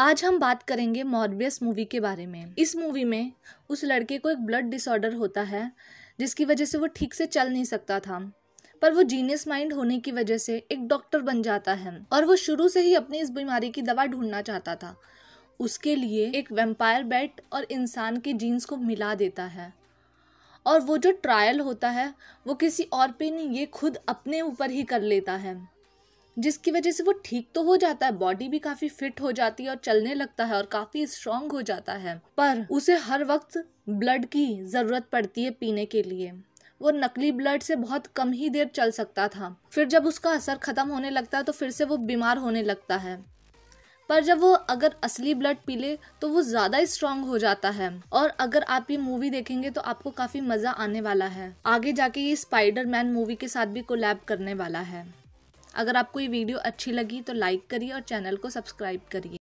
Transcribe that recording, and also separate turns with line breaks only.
आज हम बात करेंगे मॉर्बियस मूवी के बारे में इस मूवी में उस लड़के को एक ब्लड डिसऑर्डर होता है जिसकी वजह से वो ठीक से चल नहीं सकता था पर वो जीनियस माइंड होने की वजह से एक डॉक्टर बन जाता है और वो शुरू से ही अपनी इस बीमारी की दवा ढूंढना चाहता था उसके लिए एक वेम्पायर बैट और इंसान के जीन्स को मिला देता है और वो जो ट्रायल होता है वो किसी और पे नहीं ये खुद अपने ऊपर ही कर लेता है जिसकी वजह से वो ठीक तो हो जाता है बॉडी भी काफी फिट हो जाती है और चलने लगता है और काफी स्ट्रांग हो जाता है पर उसे हर वक्त ब्लड की ज़रूरत पड़ती है पीने के लिए वो नकली ब्लड से बहुत कम ही देर चल सकता था फिर जब उसका असर ख़त्म होने लगता है तो फिर से वो बीमार होने लगता है पर जब वो अगर असली ब्लड पी ले तो वो ज़्यादा स्ट्रांग हो जाता है और अगर आप ये मूवी देखेंगे तो आपको काफ़ी मज़ा आने वाला है आगे जाके ये स्पाइडर मैन मूवी के साथ भी कोलैब करने वाला है अगर आपको ये वीडियो अच्छी लगी तो लाइक करिए और चैनल को सब्सक्राइब करिए